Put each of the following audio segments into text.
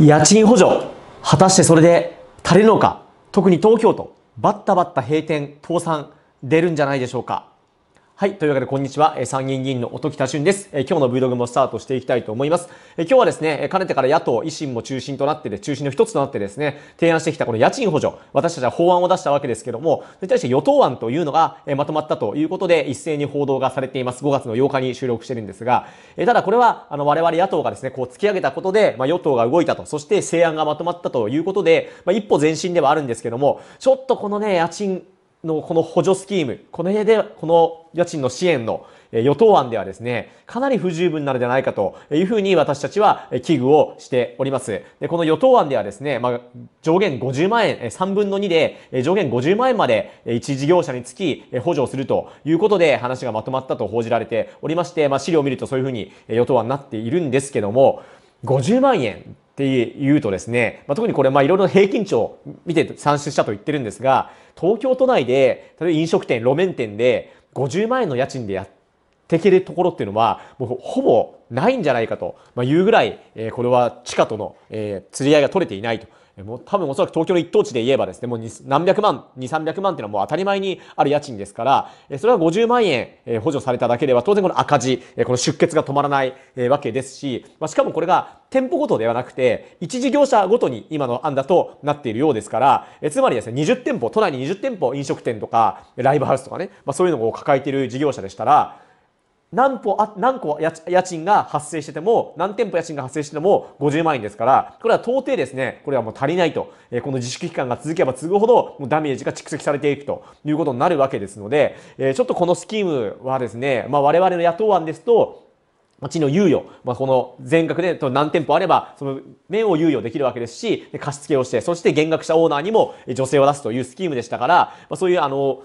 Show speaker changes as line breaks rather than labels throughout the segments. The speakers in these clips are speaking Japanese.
家賃補助、果たしてそれで足りるのか、特に東京都、バッタバッタ閉店、倒産、出るんじゃないでしょうか。はい。というわけで、こんにちは。参議院議員の音喜多俊です。今日の Vlog もスタートしていきたいと思います。今日はですね、かねてから野党、維新も中心となってで、中心の一つとなってですね、提案してきたこの家賃補助、私たちは法案を出したわけですけども、それに対して与党案というのがまとまったということで、一斉に報道がされています。5月の8日に収録してるんですが、ただこれは、あの、我々野党がですね、こう突き上げたことで、まあ、与党が動いたと、そして成案がまとまったということで、まあ、一歩前進ではあるんですけども、ちょっとこのね、家賃、のこの補助スキーム、この辺で、この家賃の支援の与党案ではですね、かなり不十分なのではないかというふうに私たちは危惧をしております。で、この与党案ではですね、まあ、上限50万円、3分の2で上限50万円まで一事業者につき補助をするということで話がまとまったと報じられておりまして、まあ、資料を見るとそういうふうに与党案になっているんですけども、50万円って言うとですね、まあ、特にこれ、まあ、いろいろ平均値を見て算出したと言ってるんですが、東京都内で、例えば飲食店、路面店で50万円の家賃でやっていけるところっていうのは、もうほぼないんじゃないかと、まあ、いうぐらい、えー、これは地下との、えー、釣り合いが取れていないともう多分おそらく東京の一等地で言えばですね、もう何百万、2、300万っていうのはもう当たり前にある家賃ですから、それは50万円補助されただけでは当然この赤字、この出血が止まらないわけですし、しかもこれが店舗ごとではなくて、一事業者ごとに今の案だとなっているようですから、えつまりですね、20店舗、都内に20店舗飲食店とか、ライブハウスとかね、まあそういうのを抱えている事業者でしたら、何歩あ何個家賃が発生してても、何店舗家賃が発生してても50万円ですから、これは到底ですね、これはもう足りないと、えー、この自粛期間が続けば続くほど、もうダメージが蓄積されていくということになるわけですので、えー、ちょっとこのスキームはですね、まあ我々の野党案ですと、地の猶予、まあ、この全額で何店舗あれば、その面を猶予できるわけですし、貸し付けをして、そして減額したオーナーにも助成を出すというスキームでしたから、まあ、そういうあの、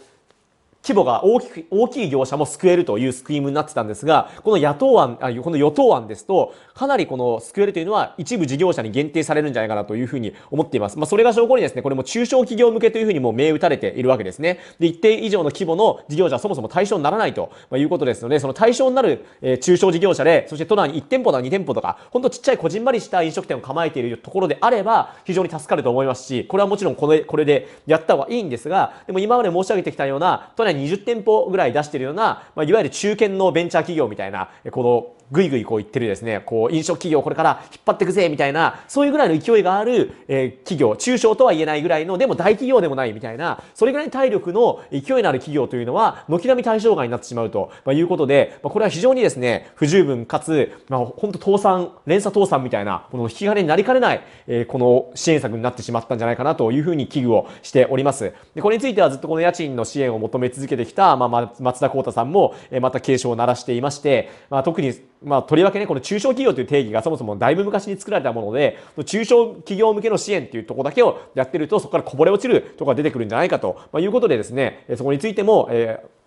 規模が大きく、大きい業者も救えるというスクリームになってたんですが、この野党案、あこの与党案ですと、かなりこの救えるというのは一部事業者に限定されるんじゃないかなというふうに思っています。まあ、それが証拠にですね、これも中小企業向けというふうにもう銘打たれているわけですね。で、一定以上の規模の事業者はそもそも対象にならないということですので、その対象になる、え中小事業者で、そして都内に1店舗だ2店舗とか、ほんとちっちゃいこじんまりした飲食店を構えているところであれば、非常に助かると思いますし、これはもちろんこれこれでやった方がいいんですが、でも今まで申し上げてきたような、都内20店舗ぐらい出してるような、まあ、いわゆる中堅のベンチャー企業みたいな、このぐいぐいこう言ってるですね、こう、飲食企業これから引っ張ってくぜ、みたいな、そういうぐらいの勢いがある、えー、企業、中小とは言えないぐらいの、でも大企業でもないみたいな、それぐらい体力の勢いのある企業というのは、軒並み対象外になってしまうと、まいうことで、まこれは非常にですね、不十分かつ、まあ、ほんと倒産、連鎖倒産みたいな、この引き金になりかねない、えこの支援策になってしまったんじゃないかなというふうに危惧をしております。で、これについてはずっとこの家賃の支援を求め続けてきた、まあ、松田幸太さんも、えまた警鐘を鳴らしていまして、まあ、特にまあ、とりわけね、この中小企業という定義がそもそもだいぶ昔に作られたもので、中小企業向けの支援っていうとこだけをやってると、そこからこぼれ落ちるとこが出てくるんじゃないかと、まいうことでですね、そこについても、えー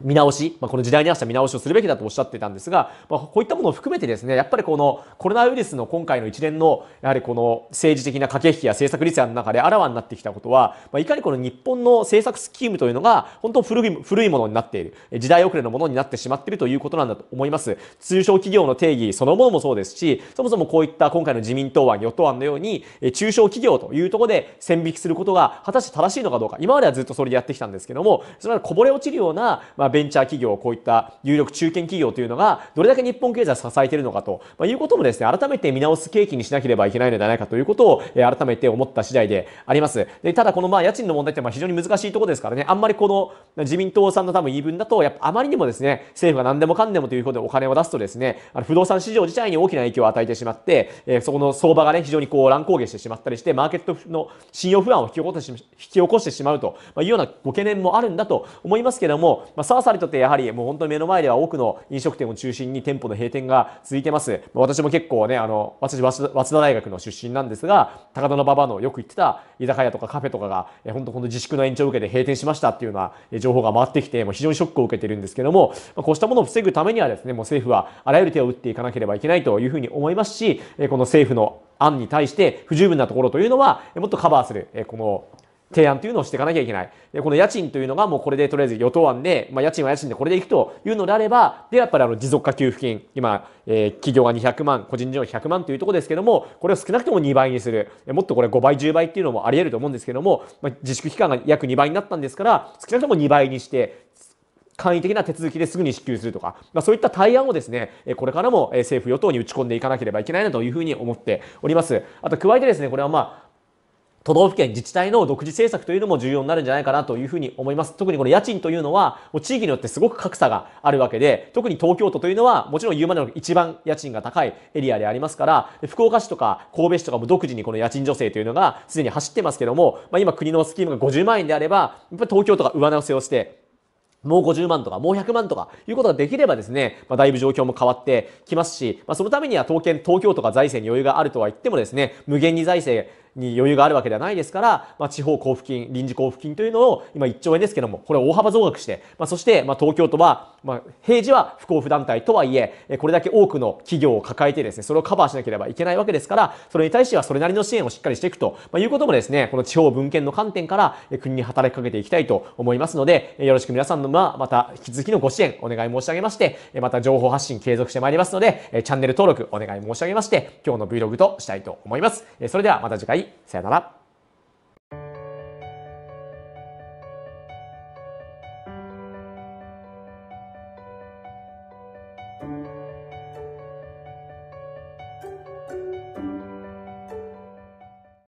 見直し、まあ、この時代に合わせた見直しをするべきだとおっしゃってたんですが、まあ、こういったものを含めてですね、やっぱりこのコロナウイルスの今回の一連の、やはりこの政治的な駆け引きや政策立案の中であらわになってきたことは、まあ、いかにこの日本の政策スキームというのが、本当古い、古いものになっている、時代遅れのものになってしまっているということなんだと思います。中小企業の定義そのものもそうですし、そもそもこういった今回の自民党案、与党案のように、中小企業というところで線引きすることが果たして正しいのかどうか、今まではずっとそれでやってきたんですけども、それはこぼれ落ちるような、まあまあ、ベンチャー企業、こういった有力中堅企業というのが、どれだけ日本経済を支えているのかと、まあ、いうこともですね、改めて見直す契機にしなければいけないのではないかということを、え改めて思った次第であります。でただ、このまあ家賃の問題ってまあ非常に難しいところですからね、あんまりこの自民党さんの多分言い分だと、やっぱあまりにもですね、政府が何でもかんでもということでお金を出すとですね、あの不動産市場自体に大きな影響を与えてしまって、えそこの相場がね、非常にこう乱高下してしまったりして、マーケットの信用不安を引き起こしてしまうというようなご懸念もあるんだと思いますけども、まあ澤さにとってやはりもう本当に目の前では多くの飲食店を中心に店舗の閉店が続いてます。私も結構ね、あの、私、早稲田大学の出身なんですが、高田馬場のよく行ってた居酒屋とかカフェとかが、え本当この自粛の延長を受けて閉店しましたっていうような情報が回ってきて、もう非常にショックを受けてるんですけども、こうしたものを防ぐためにはですね、もう政府はあらゆる手を打っていかなければいけないというふうに思いますし、この政府の案に対して不十分なところというのは、もっとカバーする、この提案というのをしていかなきゃいけない。で、この家賃というのがもうこれでとりあえず与党案で、まあ、家賃は家賃でこれでいくというのであれば、で、やっぱりあの持続化給付金、今、えー、企業が200万、個人事業100万というところですけども、これを少なくとも2倍にする。もっとこれ5倍、10倍っていうのもあり得ると思うんですけども、まあ、自粛期間が約2倍になったんですから、少なくとも2倍にして、簡易的な手続きですぐに支給するとか、まあ、そういった対案をですね、これからも政府与党に打ち込んでいかなければいけないなというふうに思っております。あと加えてですね、これはまあ、都道府県自治体の独自政策というのも重要になるんじゃないかなというふうに思います。特にこの家賃というのは、もう地域によってすごく格差があるわけで、特に東京都というのは、もちろん言うまでの一番家賃が高いエリアでありますから、福岡市とか神戸市とかも独自にこの家賃助成というのがすでに走ってますけども、まあ、今国のスキームが50万円であれば、やっぱり東京都が上乗せをして、もう50万とか、もう100万とか、いうことができればですね、まあ、だいぶ状況も変わってきますし、まあ、そのためには東京、東京とか財政に余裕があるとは言ってもですね、無限に財政、に余裕があるわけではないですから、まあ、地方交付金、臨時交付金というのを今1兆円ですけども、これを大幅増額して、まあ、そして、まあ、東京都は、まあ、平時は不交付団体とはいえ、これだけ多くの企業を抱えてですね、それをカバーしなければいけないわけですから、それに対してはそれなりの支援をしっかりしていくと、まあ、いうこともですね、この地方分権の観点から国に働きかけていきたいと思いますので、よろしく皆さんの、まあ、また引き続きのご支援お願い申し上げまして、また情報発信継続してまいりますので、チャンネル登録お願い申し上げまして、今日の Vlog としたいと思います。それではまた次回さよなら。